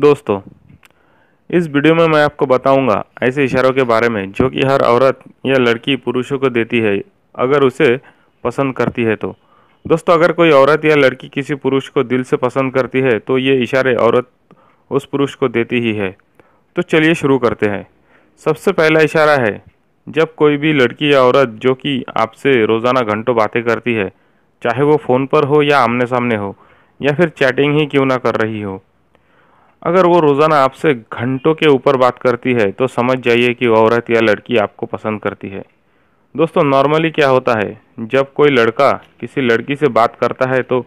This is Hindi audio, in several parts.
दोस्तों इस वीडियो में मैं आपको बताऊंगा ऐसे इशारों के बारे में जो कि हर औरत या लड़की पुरुषों को देती है अगर उसे पसंद करती है तो दोस्तों अगर कोई औरत या लड़की किसी पुरुष को दिल से पसंद करती है तो ये इशारे औरत उस पुरुष को देती ही है तो चलिए शुरू करते हैं सबसे पहला इशारा है जब कोई भी लड़की या औरत जो कि आपसे रोज़ाना घंटों बातें करती है चाहे वो फ़ोन पर हो या आमने सामने हो या फिर चैटिंग ही क्यों ना कर रही हो अगर वो रोज़ाना आपसे घंटों के ऊपर बात करती है तो समझ जाइए कि औरत या लड़की आपको पसंद करती है दोस्तों नॉर्मली क्या होता है जब कोई लड़का किसी लड़की से बात करता है तो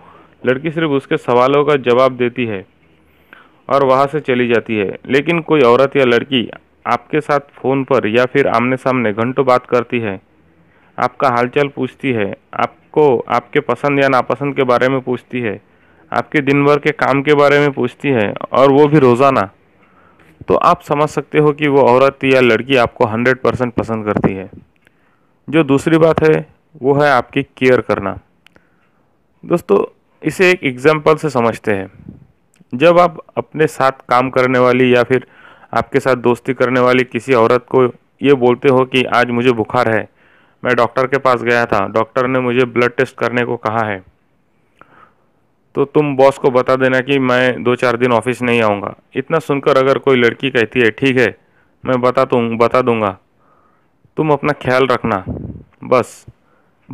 लड़की सिर्फ उसके सवालों का जवाब देती है और वहाँ से चली जाती है लेकिन कोई औरत या लड़की आपके साथ फ़ोन पर या फिर आमने सामने घंटों बात करती है आपका हालचाल पूछती है आपको आपके पसंद या नापसंद के बारे में पूछती है आपके दिन भर के काम के बारे में पूछती है और वो भी रोज़ाना तो आप समझ सकते हो कि वो औरत या लड़की आपको हंड्रेड परसेंट पसंद करती है जो दूसरी बात है वो है आपकी केयर करना दोस्तों इसे एक एग्ज़ाम्पल से समझते हैं जब आप अपने साथ काम करने वाली या फिर आपके साथ दोस्ती करने वाली किसी औरत को ये बोलते हो कि आज मुझे बुखार है मैं डॉक्टर के पास गया था डॉक्टर ने मुझे ब्लड टेस्ट करने को कहा है तो तुम बॉस को बता देना कि मैं दो चार दिन ऑफिस नहीं आऊँगा इतना सुनकर अगर कोई लड़की कहती है ठीक है मैं बता दूँ तो, बता दूँगा तुम अपना ख्याल रखना बस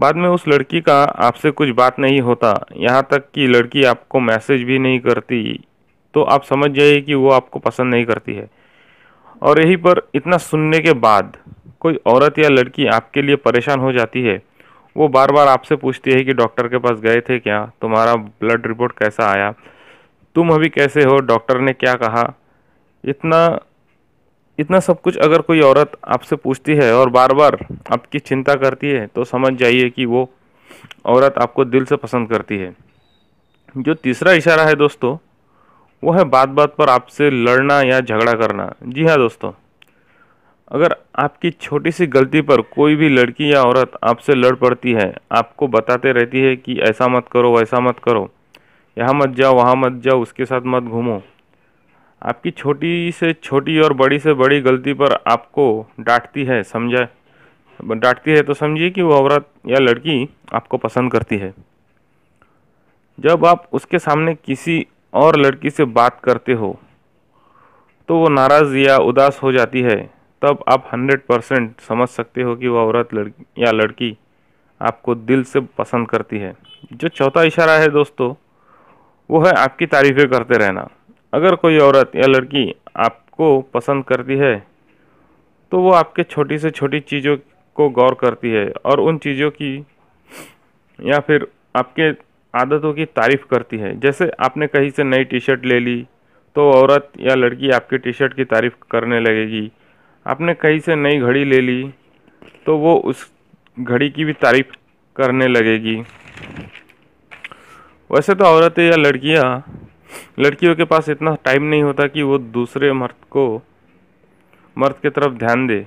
बाद में उस लड़की का आपसे कुछ बात नहीं होता यहाँ तक कि लड़की आपको मैसेज भी नहीं करती तो आप समझ जाइए कि वो आपको पसंद नहीं करती है और यही पर इतना सुनने के बाद कोई औरत या लड़की आपके लिए परेशान हो जाती है वो बार बार आपसे पूछती है कि डॉक्टर के पास गए थे क्या तुम्हारा ब्लड रिपोर्ट कैसा आया तुम अभी कैसे हो डॉक्टर ने क्या कहा इतना इतना सब कुछ अगर कोई औरत आपसे पूछती है और बार बार आपकी चिंता करती है तो समझ जाइए कि वो औरत आपको दिल से पसंद करती है जो तीसरा इशारा है दोस्तों वो है बात बात पर आपसे लड़ना या झगड़ा करना जी हाँ दोस्तों अगर आपकी छोटी सी गलती पर कोई भी लड़की या औरत आपसे लड़ पड़ती है आपको बताते रहती है कि ऐसा मत करो वैसा मत करो यहाँ मत जाओ वहाँ मत जाओ उसके साथ मत घूमो आपकी छोटी से छोटी और बड़ी से बड़ी गलती पर आपको डांटती है समझा डांटती है तो समझिए कि वो औरत या लड़की आपको पसंद करती है जब आप उसके सामने किसी और लड़की से बात करते हो तो वो नाराज़ या उदास हो जाती है तब आप 100 परसेंट समझ सकते हो कि वह औरत लड़की या लड़की आपको दिल से पसंद करती है जो चौथा इशारा है दोस्तों वो है आपकी तारीफ़ें करते रहना अगर कोई औरत या लड़की आपको पसंद करती है तो वो आपके छोटी से छोटी चीज़ों को गौर करती है और उन चीज़ों की या फिर आपके आदतों की तारीफ़ करती है जैसे आपने कहीं से नई टी शर्ट ले ली तो औरत या लड़की आपके टी शर्ट की तारीफ़ करने लगेगी आपने कहीं से नई घड़ी ले ली तो वो उस घड़ी की भी तारीफ करने लगेगी वैसे तो औरतें या लड़कियां लड़कियों के पास इतना टाइम नहीं होता कि वो दूसरे मर्द को मर्द की तरफ ध्यान दे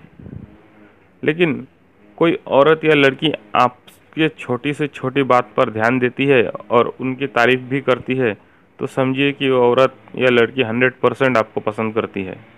लेकिन कोई औरत या लड़की आपके छोटी से छोटी बात पर ध्यान देती है और उनकी तारीफ भी करती है तो समझिए कि वो औरत या लड़की हंड्रेड परसेंट आपको पसंद करती है